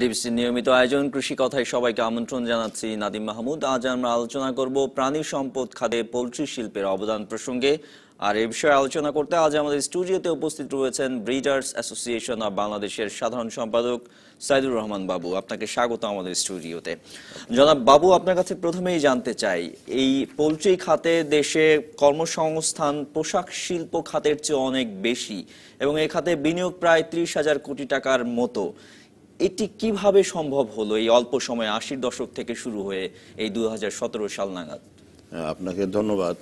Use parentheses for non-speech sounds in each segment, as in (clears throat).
DBC নিয়মিত আয়োজন কৃষি কথায় সবাইকে আমন্ত্রণ জানাচ্ছি নাদিম মাহমুদ আজ আমরা আলোচনা করব প্রাণী সম্পদ খাতে পোলট্রি শিল্পের অবদান প্রসঙ্গে আর এ বিষয়ে আলোচনা করতে আজ আমাদের স্টুডিওতে উপস্থিত রয়েছেন ব্রিডার্স অ্যাসোসিয়েশন অব বাংলাদেশের সাধারণ সম্পাদক সাইদুর রহমান বাবু আপনাকে স্বাগত আমাদের স্টুডিওতে জনাব বাবু আপনার কাছে প্রথমেই জানতে চাই এই পোলট্রি খাতে দেশে কর্মসংস্থান পোশাক শিল্প খাতের চেয়ে অনেক বেশি এবং এ খাতে বিনিয়োগ প্রায় ত্রিশ হাজার কোটি টাকার মতো এটি কিভাবে সম্ভব হলো এই অল্প সময়ে আশির দশক থেকে শুরু হয়ে এই দু সাল নাগাদ হ্যাঁ, আপনাকে ধন্যবাদ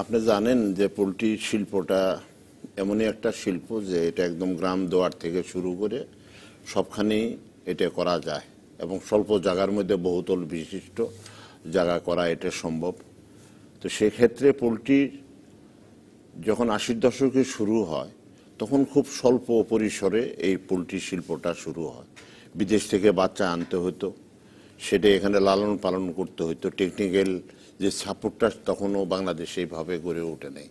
আপনি জানেন যে পোলট্রি শিল্পটা এমনই একটা শিল্প যে এটা একদম গ্রাম দোয়ার থেকে শুরু করে সবখানেই এটা করা যায় এবং স্বল্প জায়গার মধ্যে বহুতল বিশিষ্ট জায়গা করা এটা সম্ভব তো সেক্ষেত্রে পোলট্রির যখন আশির দশকে শুরু হয় তখন খুব স্বল্প পরিসরে এই পোলট্রি শিল্পটা শুরু হয় বিদেশ থেকে বাচ্চা আনতে হতো সেটা এখানে লালন পালন করতে হতো টেকনিক্যাল যে সাপোর্টটা তখনও বাংলাদেশে এইভাবে গড়ে ওঠে নেই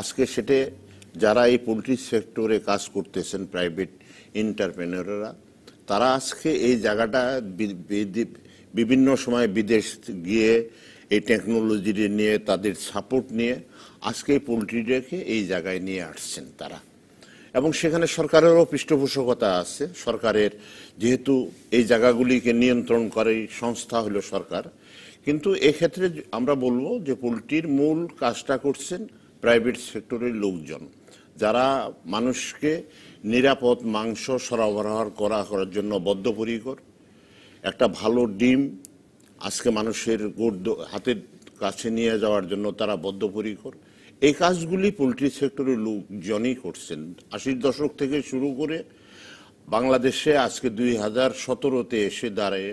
আজকে সেটা যারা এই পোলট্রি সেক্টরে কাজ করতেছেন প্রাইভেট এন্টারপ্রেনাররা তারা আজকে এই জায়গাটা বিভিন্ন সময় বিদেশ গিয়ে এই টেকনোলজি নিয়ে তাদের সাপোর্ট নিয়ে আজকে এই পোলট্রিটাকে এই জায়গায় নিয়ে আসছেন তারা এবং সেখানে সরকারেরও পৃষ্ঠপোষকতা আছে সরকারের যেহেতু এই জায়গাগুলিকে নিয়ন্ত্রণ করে সংস্থা হলো সরকার কিন্তু এক্ষেত্রে আমরা বলবো যে পোলট্রির মূল কাজটা করছেন প্রাইভেট সেক্টরের লোকজন যারা মানুষকে নিরাপদ মাংস সরবরাহ করা করার জন্য বদ্ধপরিকর একটা ভালো ডিম আজকে মানুষের গোর্দ হাতের কাছে নিয়ে যাওয়ার জন্য তারা বদ্ধপরিকর এই কাজগুলি পোলট্রি সেক্টরের লোকজনই করছেন আশির দশক থেকে শুরু করে বাংলাদেশে আজকে দুই হাজার সতেরোতে এসে দাঁড়ায়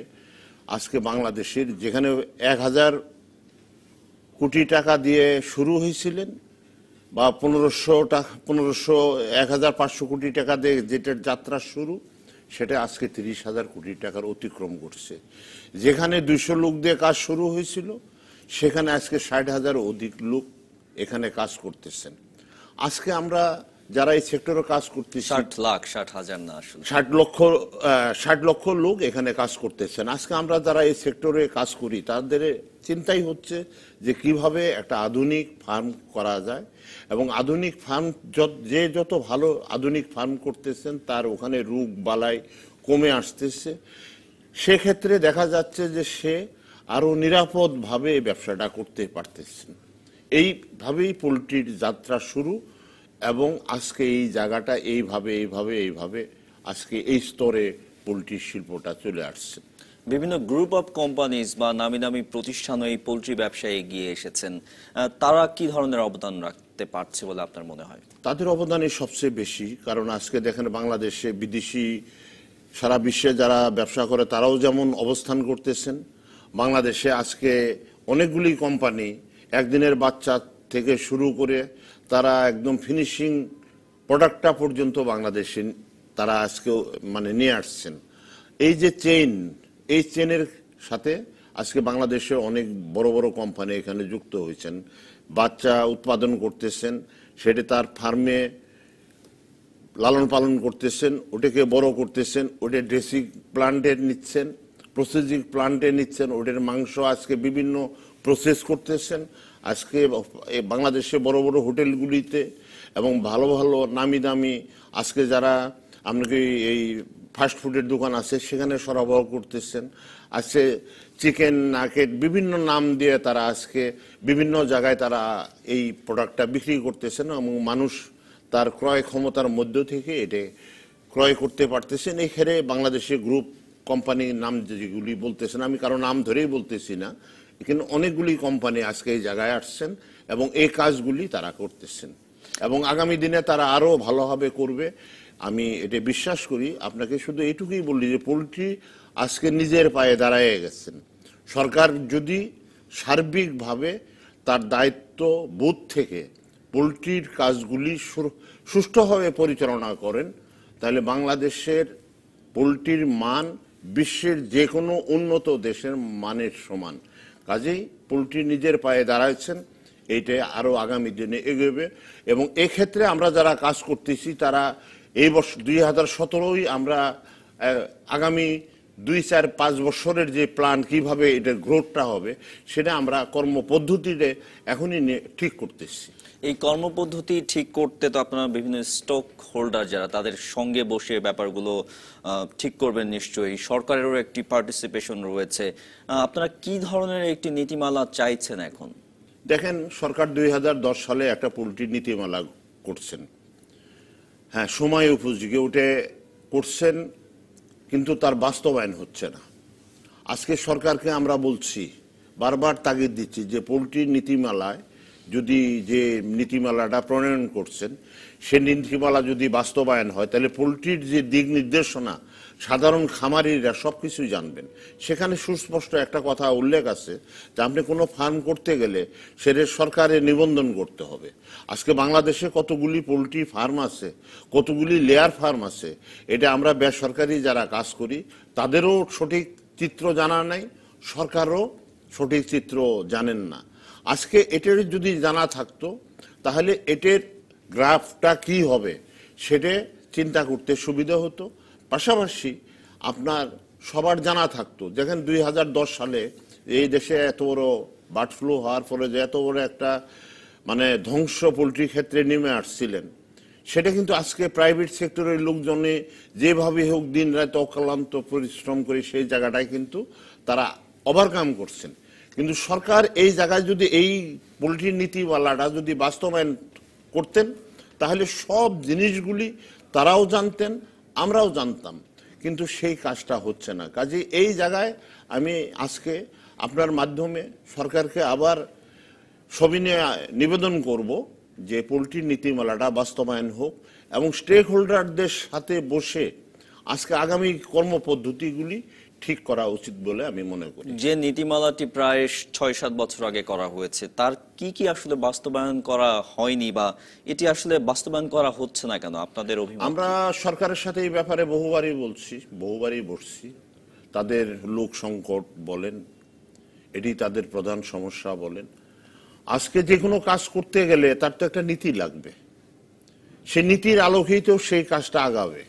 আজকে বাংলাদেশের যেখানে এক হাজার কোটি টাকা দিয়ে শুরু হয়েছিলেন বা পনেরোশো টাকা পনেরোশো এক হাজার পাঁচশো কোটি টাকা দিয়ে যেটার যাত্রা শুরু সেটা আজকে তিরিশ হাজার কোটি টাকার অতিক্রম করছে যেখানে দুশো লোক দিয়ে কাজ শুরু হয়েছিল সেখানে আজকে ষাট হাজার অধিক লোক এখানে কাজ করতেছেন আজকে আমরা যারা এই সেক্টরে কাজ করতে ষাট লাখ ষাট হাজার না ষাট লক্ষ ষাট লক্ষ লোক এখানে কাজ করতেছেন আজকে আমরা যারা এই সেক্টরে কাজ করি তাদের চিন্তাই হচ্ছে যে কিভাবে একটা আধুনিক ফার্ম করা যায় এবং আধুনিক ফার্ম যে যত ভালো আধুনিক ফার্ম করতেছেন তার ওখানে রোগ বালাই কমে আসতেছে সেক্ষেত্রে দেখা যাচ্ছে যে সে আরও নিরাপদভাবে ব্যবসাটা করতে পারতেছেন এইভাবেই পোলট্রির যাত্রা শুরু এবং আজকে এই জায়গাটা এইভাবে এইভাবে এইভাবে আজকে এই স্তরে পোলট্রির শিল্পটা চলে আসছে বিভিন্ন গ্রুপ অফ কোম্পানিজ বা নামি নামি প্রতিষ্ঠান এই পোলট্রি ব্যবসায় এগিয়ে এসেছেন তারা কি ধরনের অবদান রাখতে পারছে বলে আপনার মনে হয় তাদের অবদানই সবচেয়ে বেশি কারণ আজকে দেখেন বাংলাদেশে বিদেশি সারা বিশ্বে যারা ব্যবসা করে তারাও যেমন অবস্থান করতেছেন বাংলাদেশে আজকে অনেকগুলি কোম্পানি একদিনের বাচ্চা থেকে শুরু করে তারা একদম ফিনিশিং প্রোডাক্টটা পর্যন্ত বাংলাদেশে তারা আজকে মানে নিয়ে আসছেন এই যে চেইন এই চেনের সাথে আজকে বাংলাদেশে অনেক বড় বড় কোম্পানি এখানে যুক্ত হয়েছেন বাচ্চা উৎপাদন করতেছেন সেটি তার ফার্মে লালন পালন করতেছেন ওটাকে বড় করতেছেন ওটা ড্রেসিং প্লান্টে নিচ্ছেন প্রসেসিং প্লান্টে নিচ্ছেন ওটার মাংস আজকে বিভিন্ন প্রসেস করতেছেন আজকে বাংলাদেশে বড় বড় হোটেলগুলিতে এবং ভালো ভালো নামি দামি আজকে যারা আপনাকে এই ফাস্ট ফুডের দোকান আছে সেখানে সরবরাহ করতেছেন আজকে চিকেন নাকেট বিভিন্ন নাম দিয়ে তারা আজকে বিভিন্ন জায়গায় তারা এই প্রোডাক্টটা বিক্রি করতেছেন এবং মানুষ তার ক্রয় ক্ষমতার মধ্য থেকে এটা ক্রয় করতে পারতেছেন এখানে বাংলাদেশে গ্রুপ কোম্পানির নাম যেগুলি বলতেছেন আমি কারো নাম ধরেই বলতেছি না এখানে অনেকগুলি কোম্পানি আজকে এই জায়গায় আসছেন এবং এই কাজগুলি তারা করতেছেন এবং আগামী দিনে তারা আরও ভালোভাবে করবে আমি এটা বিশ্বাস করি আপনাকে শুধু এটুকুই বলি যে পোলট্রি আজকে নিজের পায়ে দাঁড়ায় গেছেন সরকার যদি সার্বিকভাবে তার দায়িত্ব বোধ থেকে পোলট্রির কাজগুলি সুষ্ঠুভাবে পরিচালনা করেন তাহলে বাংলাদেশের পোলট্রির মান বিশ্বের যে কোনো উন্নত দেশের মানের সমান কাজেই পোলট্রি নিজের পায়ে দাঁড়াচ্ছেন এইটা আরও আগামী দিনে এগোবে এবং এক্ষেত্রে আমরা যারা কাজ করতেছি তারা এই বছর দুই হাজার সতেরোই আমরা আগামী দুই চার পাঁচ বছরের যে প্ল্যান কিভাবে এটার গ্রোথটা হবে সেটা আমরা কর্মপদ্ধতিতে এখনই ঠিক করতেছি এই কর্মপদ্ধতি ঠিক করতে তো আপনারা বিভিন্ন স্টক হোল্ডার যারা তাদের সঙ্গে বসে ব্যাপারগুলো ঠিক করবেন নিশ্চয়ই সরকারেরও একটি পার্টিসিপেশন রয়েছে আপনারা কি ধরনের একটি নীতিমালা চাইছেন এখন দেখেন সরকার দুই সালে একটা পোলট্রির নীতিমালা করছেন হ্যাঁ সময় উপযোগী ওটে করছেন কিন্তু তার বাস্তবায়ন হচ্ছে না আজকে সরকারকে আমরা বলছি বারবার তাগিদ দিচ্ছি যে পোলট্রির নীতিমালায় যদি যে নীতিমালাটা প্রণয়ন করছেন সে নীতিমালা যদি বাস্তবায়ন হয় তাহলে পোলট্রির যে দিক নির্দেশনা সাধারণ খামারিরা সব কিছুই জানবেন সেখানে সুস্পষ্ট একটা কথা উল্লেখ আছে যে আপনি কোনো ফার্ম করতে গেলে সেটা সরকারে নিবন্ধন করতে হবে আজকে বাংলাদেশে কতগুলি পোলট্রি ফার্ম আছে কতগুলি লেয়ার ফার্ম আছে এটা আমরা বেসরকারি যারা কাজ করি তাদেরও সঠিক চিত্র জানা নাই সরকারও সঠিক চিত্র জানেন না আজকে এটার যদি জানা থাকতো তাহলে এটের গ্রাফটা কি হবে সেটা চিন্তা করতে সুবিধা হতো পাশাপাশি আপনার সবার জানা থাকতো যেখানে দুই সালে এই দেশে এত বড় বার্ড ফ্লু হওয়ার ফলে যে এত বড় একটা মানে ধ্বংস পোলট্রি ক্ষেত্রে নেমে আসছিলেন সেটা কিন্তু আজকে প্রাইভেট সেক্টরের লোকজনে যেভাবে হোক দিন রাত অক্লান্ত পরিশ্রম করে সেই জায়গাটায় কিন্তু তারা ওভারকাম করছেন কিন্তু সরকার এই জায়গায় যদি এই পোলট্রি নীতিওয়ালাটা যদি বাস্তবায়ন করতেন তাহলে সব জিনিসগুলি তারাও জানতেন আমরাও জানতাম কিন্তু সেই কাজটা হচ্ছে না কাজে এই জায়গায় আমি আজকে আপনার মাধ্যমে সরকারকে আবার সবিনয় নিবেদন করব যে পোলট্রি নীতিমালাটা বাস্তবায়ন হোক এবং স্টেক হোল্ডারদের সাথে বসে আজকে আগামী কর্মপদ্ধতিগুলি ঠিক করা উচিত বলে আমি মনে করি যে নীতিমালাটি প্রায় ছয় সাত বছর আগে করা হয়েছে তার কি কি আসলে বাস্তবায়ন করা হয়নি বা এটি আসলে বাস্তবায়ন করা হচ্ছে না কেন আপনাদের আমরা সরকারের সাথে এই ব্যাপারে বহুবারই বলছি বহুবারই বসছি তাদের লোক সংকট বলেন এটি তাদের প্রধান সমস্যা বলেন আজকে যে কোনো কাজ করতে গেলে তার তো একটা নীতি লাগবে সে নীতির আলোকেই তো সেই কাজটা আগাবে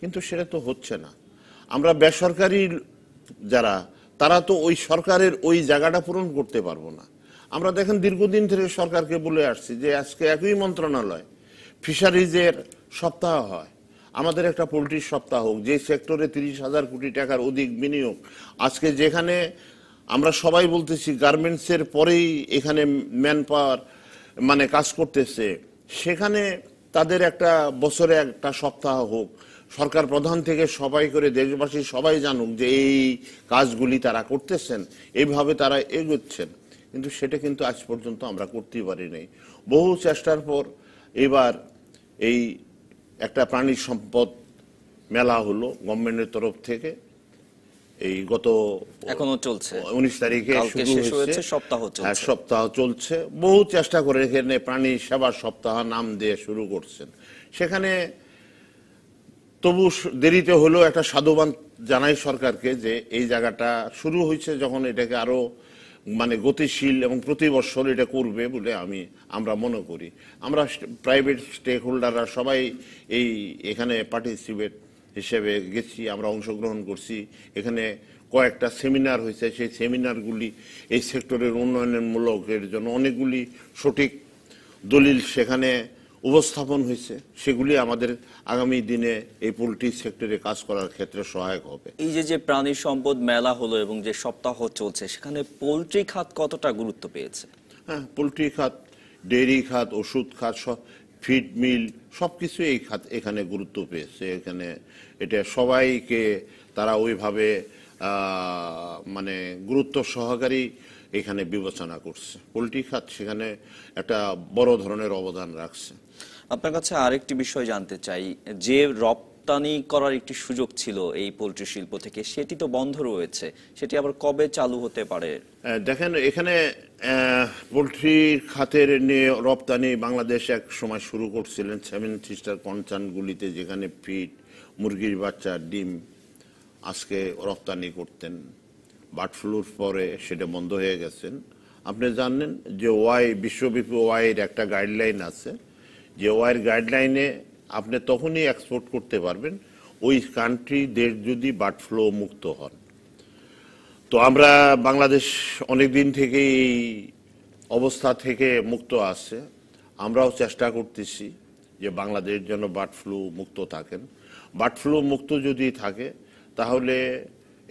কিন্তু সেটা তো হচ্ছে না আমরা বেসরকারি যারা তারা তো ওই সরকারের ওই জায়গাটা পূরণ করতে পারবো না আমরা দেখেন দীর্ঘদিন থেকে সরকারকে বলে আসছি যে আজকে একই মন্ত্রণালয় ফিশারিজের সপ্তাহ হয় আমাদের একটা পোলট্রির সপ্তাহ হোক যে সেক্টরে তিরিশ হাজার কোটি টাকার অধিক বিনিয়োগ আজকে যেখানে আমরা সবাই বলতেছি গার্মেন্টসের পরেই এখানে ম্যান পাওয়ার মানে কাজ করতেছে সেখানে তাদের একটা বছরে একটা সপ্তাহ হোক সরকার প্রধান থেকে সবাই করে দেশবাসী সবাই জানুক যে এই কাজগুলি তারা করতেছেন এইভাবে তারা এগোচ্ছেন কিন্তু সেটা কিন্তু আজ পর্যন্ত আমরা করতেই পারি নাই বহু চেষ্টার পর এবার এই একটা প্রাণী সম্পদ মেলা হলো গভর্নমেন্টের তরফ থেকে এই গত এখনো চলছে উনিশ তারিখে সপ্তাহ হ্যাঁ, সপ্তাহ চলছে বহু চেষ্টা করে এখানে প্রাণী সেবা সপ্তাহ নাম দিয়ে শুরু করছেন সেখানে তবু দেরিতে হলেও একটা সাধুবান জানাই সরকারকে যে এই জায়গাটা শুরু হয়েছে যখন এটাকে আরও মানে গতিশীল এবং প্রতি বছর এটা করবে বলে আমি আমরা মনে করি আমরা প্রাইভেট স্টেক হোল্ডাররা সবাই এই এখানে পার্টিসিপেট হিসেবে গেছি আমরা অংশগ্রহণ করছি এখানে কয়েকটা সেমিনার হয়েছে সেই সেমিনারগুলি এই সেক্টরের উন্নয়নমূলকের জন্য অনেকগুলি সঠিক দলিল সেখানে উপস্থাপন হয়েছে সেগুলি আমাদের আগামী দিনে এই পোলট্রি সেক্টরে কাজ করার ক্ষেত্রে সহায়ক হবে এই যে যে প্রাণী সম্পদ মেলা হলো এবং যে সপ্তাহ চলছে সেখানে পোলট্রি খাত কতটা গুরুত্ব পেয়েছে হ্যাঁ পোলট্রি খাত ডেয়ারি খাত ওষুধ খাত ফিড মিল সব কিছু এই খাত এখানে গুরুত্ব পেয়েছে এখানে এটা সবাইকে তারা ওইভাবে মানে গুরুত্ব সহকারী এখানে বিবেচনা করছে পোলট্রি খাত সেখানে একটা বড় ধরনের অবদান রাখছে আপনার কাছে আরেকটি বিষয় জানতে চাই যে রপ্তানি করার একটি সুযোগ ছিল এই পোলট্রি শিল্প থেকে সেটি তো বন্ধ রয়েছে সেটি আবার কবে চালু হতে পারে দেখেন এখানে পোলট্রি খাতের নিয়ে রপ্তানি বাংলাদেশ এক সময় শুরু করছিলেন সেভেন সিস্টার কনসার্নগুলিতে যেখানে ফিট মুরগির বাচ্চা ডিম আজকে রপ্তানি করতেন বার্ড ফ্লুর পরে সেটা বন্ধ হয়ে গেছেন আপনি জানেন যে ওয়াই বিশ্বব্যাপী ওয়াইয়ের একটা গাইডলাইন আছে যে ওয়াইয়ের গাইডলাইনে আপনি তখনই এক্সপোর্ট করতে পারবেন ওই কান্ট্রি দেশ যদি বার্ড ফ্লু মুক্ত হন তো আমরা বাংলাদেশ অনেক দিন থেকে এই অবস্থা থেকে মুক্ত আছে আমরাও চেষ্টা করতেছি যে বাংলাদেশ যেন বার্ড ফ্লু মুক্ত থাকেন বার্ড ফ্লু মুক্ত যদি থাকে তাহলে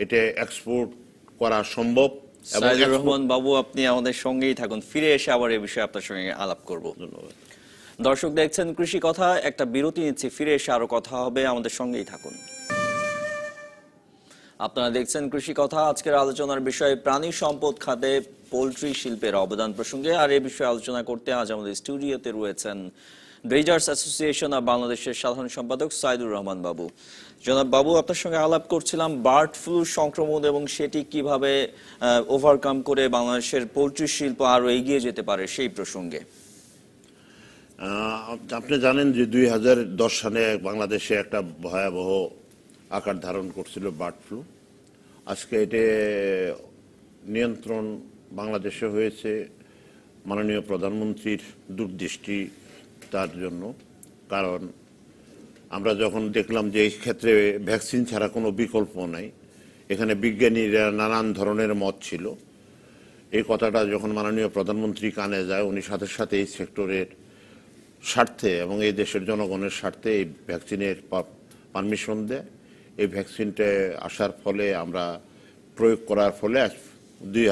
এটা এক্সপোর্ট করা সম্ভব সাইদুর রহমান বাবু আপনি আমাদের সঙ্গেই থাকুন ফিরে এসে আবার এই বিষয়ে আপনার সঙ্গে আলাপ করব ধন্যবাদ দর্শক দেখছেন কৃষি কথা একটা বিরতি নিচ্ছি ফিরে এসে আরো কথা হবে আমাদের সঙ্গেই থাকুন আপনারা দেখছেন কৃষি কথা আজকের আলোচনার বিষয়ে প্রাণী সম্পদ খাতে পোলট্রি শিল্পের অবদান প্রসঙ্গে আর এ বিষয়ে আলোচনা করতে আজ আমাদের স্টুডিওতে রয়েছেন ব্রিজার্স অ্যাসোসিয়েশন অব বাংলাদেশের সাধারণ সম্পাদক সাইদুর রহমান বাবু জনাব বাবু আপনার সঙ্গে আলাপ করছিলাম বার্ড ফ্লু সংক্রমণ এবং সেটি কিভাবে ওভারকাম করে বাংলাদেশের পোলট্রি শিল্প আরও এগিয়ে যেতে পারে সেই প্রসঙ্গে আপনি জানেন যে দুই সালে বাংলাদেশে একটা ভয়াবহ আকার ধারণ করছিল বার্ড ফ্লু আজকে এতে নিয়ন্ত্রণ বাংলাদেশে হয়েছে মাননীয় প্রধানমন্ত্রীর দূরদৃষ্টি তার জন্য কারণ আমরা যখন দেখলাম যে এই ক্ষেত্রে ভ্যাকসিন ছাড়া কোনো বিকল্প নাই এখানে বিজ্ঞানীরা নানান ধরনের মত ছিল এই কথাটা যখন মাননীয় প্রধানমন্ত্রী কানে যায় উনি সাথে সাথে এই সেক্টরের স্বার্থে এবং এই দেশের জনগণের স্বার্থে এই ভ্যাকসিনের পারমিশন দেয় এই ভ্যাকসিনটা আসার ফলে আমরা প্রয়োগ করার ফলে দুই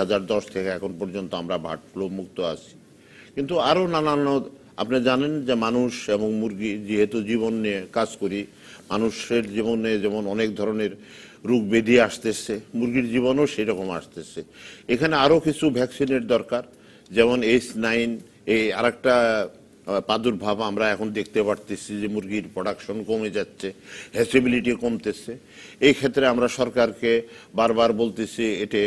থেকে এখন পর্যন্ত আমরা বার্ড ফ্লু মুক্ত আছি কিন্তু আরও নানান আপনি জানেন যে মানুষ এবং মুরগি যেহেতু জীবন নিয়ে কাজ করি মানুষের জীবনে যেমন অনেক ধরনের রোগ বেঁধে আসতেছে মুরগির জীবনও রকম আসতেছে এখানে আরও কিছু ভ্যাকসিনের দরকার যেমন এইচ নাইন এই আরেকটা প্রাদুর্ভাব আমরা এখন দেখতে পারতেছি যে মুরগির প্রোডাকশন কমে যাচ্ছে হ্যাসিবিলিটি কমতেছে এই ক্ষেত্রে আমরা সরকারকে বারবার বলতেছি এতে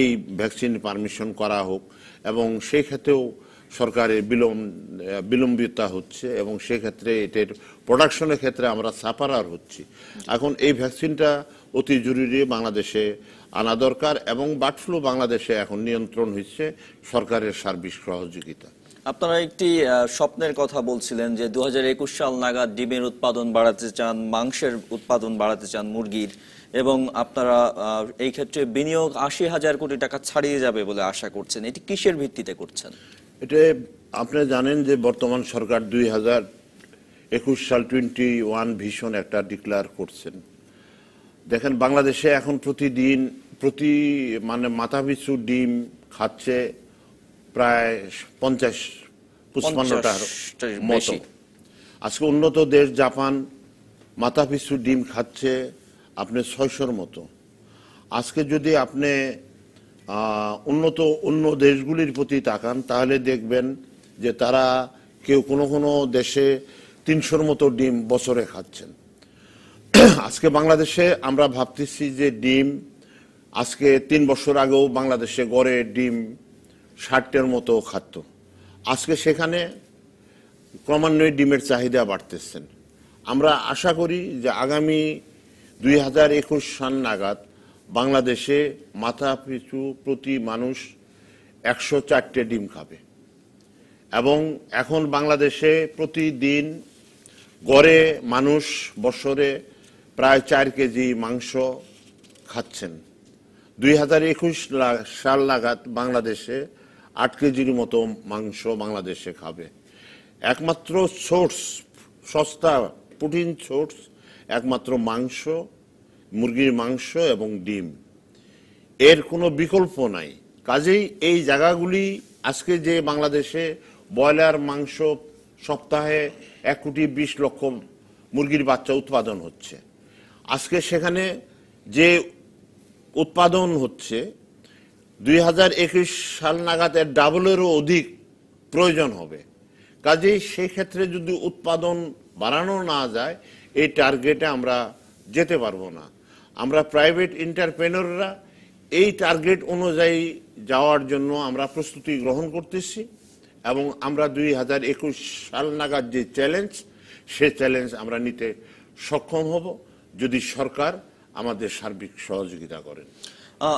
এই ভ্যাকসিন পারমিশন করা হোক এবং সেই ক্ষেত্রেও সরকারের বিলম্ব বিলম্বিতা হচ্ছে এবং সেক্ষেত্রে এটার প্রোডাকশনের ক্ষেত্রে আমরা আর হচ্ছি এখন এই ভ্যাকসিনটা অতি জরুরি বাংলাদেশে আনা দরকার এবং বার্ড ফ্লু বাংলাদেশে এখন নিয়ন্ত্রণ হচ্ছে সরকারের সার্বিক সহযোগিতা আপনারা একটি স্বপ্নের কথা বলছিলেন যে দু সাল নাগাদ ডিমের উৎপাদন বাড়াতে চান মাংসের উৎপাদন বাড়াতে চান মুরগির এবং আপনারা এই ক্ষেত্রে বিনিয়োগ আশি হাজার কোটি টাকা ছাড়িয়ে যাবে বলে আশা করছেন এটি কিসের ভিত্তিতে করছেন এটা আপনি জানেন যে বর্তমান সরকার দুই হাজার একুশ সাল টোয়েন্টি ওয়ান ভিশন একটা ডিক্লেয়ার করছেন দেখেন বাংলাদেশে এখন প্রতিদিন প্রতি মানে মাথাপিছু ডিম খাচ্ছে প্রায় পঞ্চাশ পঁচপান্নটার মতো আজকে উন্নত দেশ জাপান মাথাপিছু ডিম খাচ্ছে আপনি ছয়শোর মতো আজকে যদি আপনি উন্নত অন্য দেশগুলির প্রতি তাকান তাহলে দেখবেন যে তারা কেউ কোনো কোনো দেশে তিনশোর মতো ডিম বছরে খাচ্ছেন (clears throat) আজকে বাংলাদেশে আমরা ভাবতেছি যে ডিম আজকে তিন বছর আগেও বাংলাদেশে গড়ে ডিম ষাটের মতো খাদ্য আজকে সেখানে ক্রমান্বয়ে ডিমের চাহিদা বাড়তেছেন আমরা আশা করি যে আগামী দুই হাজার একুশ সাল নাগাদ বাংলাদেশে মাথা পিছু প্রতি মানুষ একশো চারটে ডিম খাবে এবং এখন বাংলাদেশে প্রতিদিন গড়ে মানুষ বছরে প্রায় চার কেজি মাংস খাচ্ছেন দুই হাজার একুশ সাল নাগাদ বাংলাদেশে আট কেজির মতো মাংস বাংলাদেশে খাবে একমাত্র সোর্স সস্তা প্রোটিন সোর্স একমাত্র মাংস মুরগির মাংস এবং ডিম এর কোনো বিকল্প নাই কাজেই এই জায়গাগুলি আজকে যে বাংলাদেশে ব্রয়লার মাংস সপ্তাহে এক কোটি বিশ লক্ষ মুরগির বাচ্চা উৎপাদন হচ্ছে আজকে সেখানে যে উৎপাদন হচ্ছে দুই হাজার একুশ সাল নাগাদ এর ডাবলেরও অধিক প্রয়োজন হবে কাজেই সেক্ষেত্রে যদি উৎপাদন বাড়ানো না যায় এই টার্গেটে আমরা যেতে পারবো না আমরা প্রাইভেট এন্টারপ্রেনররা এই টার্গেট অনুযায়ী যাওয়ার জন্য আমরা প্রস্তুতি গ্রহণ করতেছি এবং আমরা দুই হাজার একুশ সাল নাগাদ যে চ্যালেঞ্জ সে চ্যালেঞ্জ আমরা নিতে সক্ষম হব যদি সরকার আমাদের সার্বিক সহযোগিতা করেন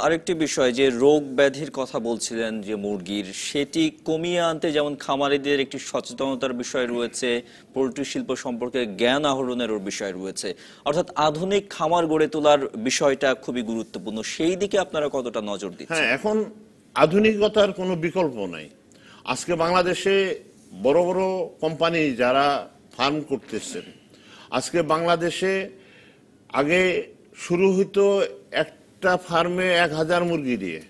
আরেকটি বিষয় যে রোগ ব্যাধির কথা বলছিলেন যে মুরগির সেটি কমিয়ে আনতে যেমন খামারিদের একটি সচেতনতার বিষয় রয়েছে পোলট্রি শিল্প সম্পর্কে জ্ঞান আহরণের বিষয় রয়েছে অর্থাৎ আধুনিক খামার গড়ে তোলার বিষয়টা খুবই গুরুত্বপূর্ণ সেই দিকে আপনারা কতটা নজর দিচ্ছেন হ্যাঁ এখন আধুনিকতার কোনো বিকল্প নাই আজকে বাংলাদেশে বড় বড় কোম্পানি যারা ফার্ম করতেছেন আজকে বাংলাদেশে আগে শুরু হইতো এক একটা ফার্মে এক হাজার মুরগি দিয়ে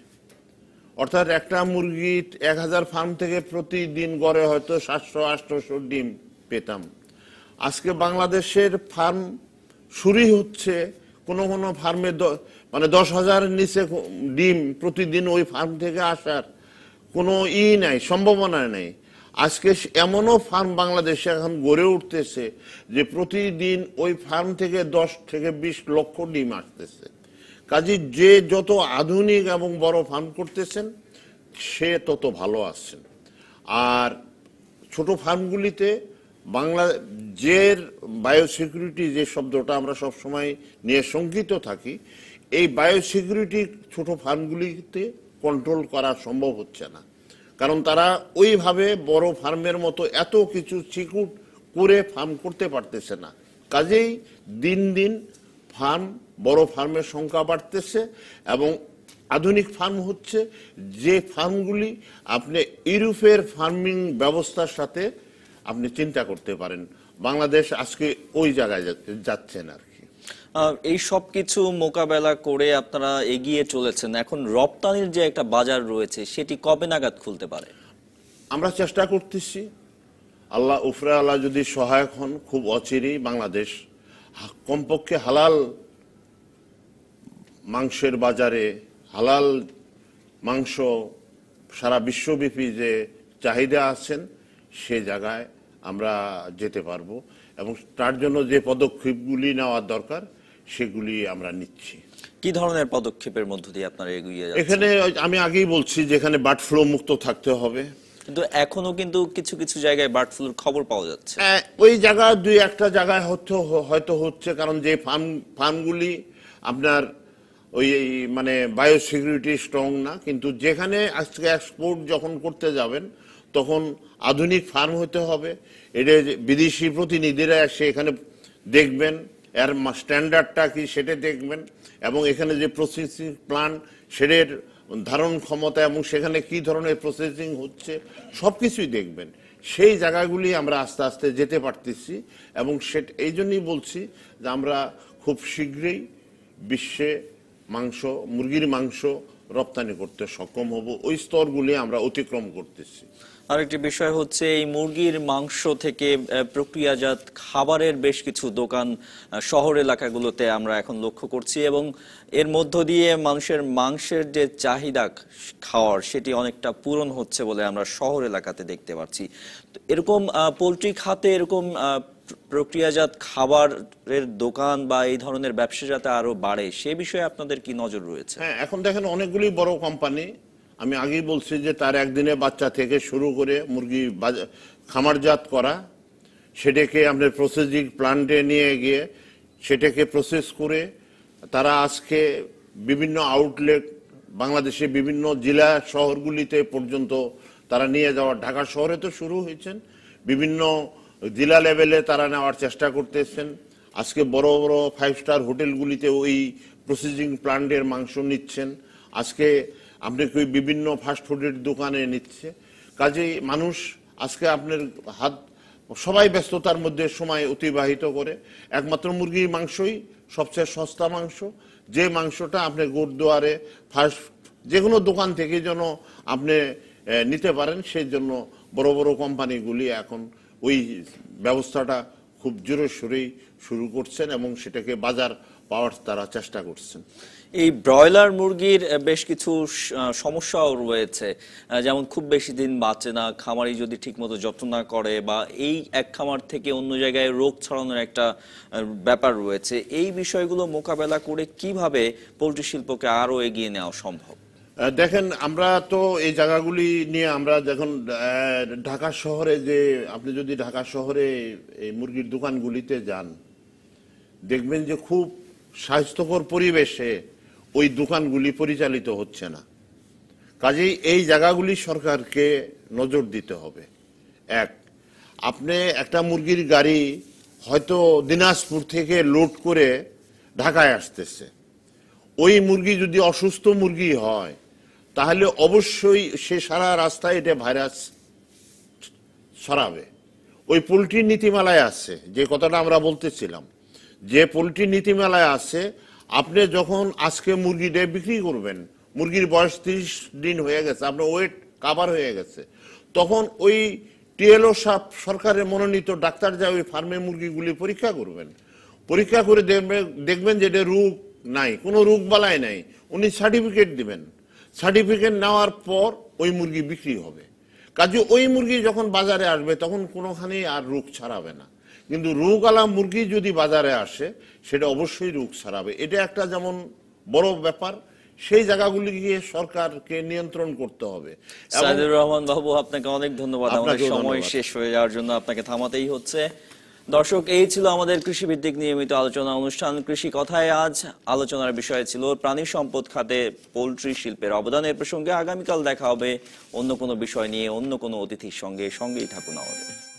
অর্থাৎ একটা মুরগি এক হাজার ফার্ম থেকে প্রতিদিন গড়ে হয়তো সাতশো আটশো ডিম পেতাম আজকে বাংলাদেশের ফার্ম শুরুই হচ্ছে কোনো কোনো ফার্মে মানে দশ হাজার নিচে ডিম প্রতিদিন ওই ফার্ম থেকে আসার কোনো ই নাই সম্ভাবনা নেই আজকে এমনও ফার্ম বাংলাদেশে এখন গড়ে উঠতেছে যে প্রতিদিন ওই ফার্ম থেকে দশ থেকে বিশ লক্ষ ডিম আসতেছে কাজে যে যত আধুনিক এবং বড় ফার্ম করতেছেন সে তত ভালো আসছেন আর ছোট ফার্মগুলিতে বাংলা যে বায়োসিকিউরিটি যে শব্দটা আমরা সবসময় নিয়ে শঙ্কিত থাকি এই বায়োসিকিউরিটি ছোট ফার্মগুলিতে কন্ট্রোল করা সম্ভব হচ্ছে না কারণ তারা ওইভাবে বড় ফার্মের মতো এত কিছু সিকিউর করে ফার্ম করতে পারতেছে না কাজেই দিন দিন ফার্ম বড় ফার্মের সংখ্যা বাড়তেছে এবং আধুনিক ফার্ম হচ্ছে যে ফার্মগুলি আপনি ইউরোপের ফার্মিং ব্যবস্থার সাথে আপনি চিন্তা করতে পারেন বাংলাদেশ আজকে ওই জায়গায় যাচ্ছেন আর কি এই সব কিছু মোকাবেলা করে আপনারা এগিয়ে চলেছেন এখন রপ্তানির যে একটা বাজার রয়েছে সেটি কবে নাগাদ খুলতে পারে আমরা চেষ্টা করতেছি আল্লাহ উফরা আল্লাহ যদি সহায়ক হন খুব অচিরেই বাংলাদেশ কমপক্ষে হালাল মাংসের বাজারে হালাল মাংস সারা বিশ্বব্যাপী যে চাহিদা আছেন সে জায়গায় আমরা যেতে পারব এবং তার জন্য যে পদক্ষেপগুলি নেওয়ার দরকার সেগুলি আমরা নিচ্ছি কি ধরনের পদক্ষেপের মধ্য দিয়ে আপনারা এগিয়ে এখানে আমি আগেই বলছি যেখানে বার্ড ফ্লো মুক্ত থাকতে হবে কিন্তু এখনো কিন্তু কিছু কিছু জায়গায় বার্ড ফ্লুর খবর পাওয়া যাচ্ছে হ্যাঁ, ওই জায়গা দুই একটা জায়গায় হচ্ছে হয়তো হচ্ছে কারণ যে ফার্ম ফার্মগুলি আপনার ওই মানে বায়োসিকিউরিটি স্ট্রং না কিন্তু যেখানে আজকে এক্সপোর্ট যখন করতে যাবেন তখন আধুনিক ফার্ম হতে হবে এটা বিদেশি প্রতিনিধিরা এসে এখানে দেখবেন এর স্ট্যান্ডার্ডটা কি সেটা দেখবেন এবং এখানে যে প্রসেসিং প্লান্ট সেটার ধারণ ক্ষমতা এবং সেখানে কি ধরনের প্রসেসিং হচ্ছে সব কিছুই দেখবেন সেই জায়গাগুলি আমরা আস্তে আস্তে যেতে পারতেছি এবং সে এই জন্যই বলছি যে আমরা খুব শীঘ্রই বিশ্বে মাংস মুরগির মাংস রপ্তানি করতে সক্ষম হব ওই স্তরগুলি আমরা অতিক্রম করতেছি আরেকটি বিষয় হচ্ছে এই মুরগির মাংস থেকে প্রক্রিয়াজাত খাবারের বেশ কিছু দোকান শহর এলাকাগুলোতে আমরা এখন লক্ষ্য করছি এবং এর মধ্য দিয়ে মানুষের মাংসের যে চাহিদা খাওয়ার সেটি অনেকটা পূরণ হচ্ছে বলে আমরা শহর এলাকাতে দেখতে পাচ্ছি এরকম পোলট্রি খাতে এরকম প্রক্রিয়াজাত খাবারের দোকান বা এই ধরনের ব্যবসা যাতে আরো বাড়ে সে বিষয়ে আপনাদের কি নজর রয়েছে হ্যাঁ এখন দেখেন অনেকগুলি বড় কোম্পানি আমি আগেই বলছি যে তার একদিনে বাচ্চা থেকে শুরু করে মুরগি খামারজাত করা সেটাকে আপনার প্রসেসিং প্লান্টে নিয়ে গিয়ে সেটাকে প্রসেস করে তারা আজকে বিভিন্ন আউটলেট বাংলাদেশে বিভিন্ন জেলা শহরগুলিতে পর্যন্ত তারা নিয়ে যাওয়া ঢাকা শহরে তো শুরু হয়েছেন বিভিন্ন জেলা লেভেলে তারা নেওয়ার চেষ্টা করতেছেন আজকে বড় বড় ফাইভ স্টার হোটেলগুলিতে ওই প্রসেসিং প্লান্টের মাংস নিচ্ছেন আজকে আপনাকে বিভিন্ন ফাস্টফুডের দোকানে নিচ্ছে কাজেই মানুষ আজকে আপনার হাত সবাই ব্যস্ততার মধ্যে সময় অতিবাহিত করে একমাত্র মুরগির মাংসই সবচেয়ে সস্তা মাংস যে মাংসটা আপনি গোরদুয়ারে ফার্স্ট যে কোনো দোকান থেকে যেন আপনি নিতে পারেন সেই জন্য বড় বড় কোম্পানিগুলি এখন ওই ব্যবস্থাটা খুব জোরে সরেই শুরু করছেন এবং সেটাকে বাজার পাওয়ার তারা চেষ্টা করছেন এই ব্রয়লার মুরগির বেশ কিছু সমস্যাও রয়েছে যেমন খুব বেশি দিন বাঁচে না খামারি যদি ঠিকমতো যত্ন না করে বা এই এক খামার থেকে অন্য জায়গায় রোগ ছড়ানোর একটা ব্যাপার রয়েছে এই বিষয়গুলো মোকাবেলা করে কিভাবে পোলট্রি শিল্পকে আরও এগিয়ে নেওয়া সম্ভব দেখেন আমরা তো এই জায়গাগুলি নিয়ে আমরা যখন ঢাকা শহরে যে আপনি যদি ঢাকা শহরে এই মুরগির দোকানগুলিতে যান দেখবেন যে খুব স্বাস্থ্যকর পরিবেশে ওই দোকানগুলি পরিচালিত হচ্ছে না কাজেই এই জায়গাগুলি সরকারকে নজর দিতে হবে এক আপনি একটা মুরগির গাড়ি হয়তো দিনাজপুর থেকে লোড করে ঢাকায় আসতেছে ওই মুরগি যদি অসুস্থ মুরগি হয় তাহলে অবশ্যই সে সারা রাস্তায় এটা ভাইরাস ছড়াবে ওই পোলট্রির নীতিমালায় আছে যে কথাটা আমরা বলতেছিলাম যে পোলট্রির নীতিমালায় আছে আপনি যখন আজকে মুরগিটা বিক্রি করবেন মুরগির বয়স তিরিশ দিন হয়ে গেছে আপনার ওয়েট কাবার হয়ে গেছে তখন ওই টিএলও সাপ সরকারের মনোনীত ডাক্তার যা ওই ফার্মে মুরগিগুলি পরীক্ষা করবেন পরীক্ষা করে দেখবেন যে এটা রোগ নাই কোনো রোগ বালাই নাই উনি সার্টিফিকেট দিবেন সার্টিফিকেট নেওয়ার পর ওই মুরগি বিক্রি হবে কাজে ওই মুরগি যখন বাজারে আসবে তখন কোনোখানেই আর রোগ ছাড়াবে না কিন্তু রোগওয়ালা মুরগি যদি বাজারে আসে সেটা অবশ্যই রোগ ছাড়াবে এটা একটা যেমন বড় ব্যাপার সেই জায়গাগুলি গিয়ে সরকারকে নিয়ন্ত্রণ করতে হবে সাইদুর রহমান বাবু আপনাকে অনেক ধন্যবাদ আমাদের সময় শেষ হয়ে যাওয়ার জন্য আপনাকে থামাতেই হচ্ছে দর্শক এই ছিল আমাদের কৃষিভিত্তিক নিয়মিত আলোচনা অনুষ্ঠান কৃষি কথায় আজ আলোচনার বিষয় ছিল প্রাণী সম্পদ খাতে পোলট্রি শিল্পের অবদানের প্রসঙ্গে আগামীকাল দেখা হবে অন্য কোনো বিষয় নিয়ে অন্য কোনো অতিথির সঙ্গে সঙ্গেই থাকুন আমাদের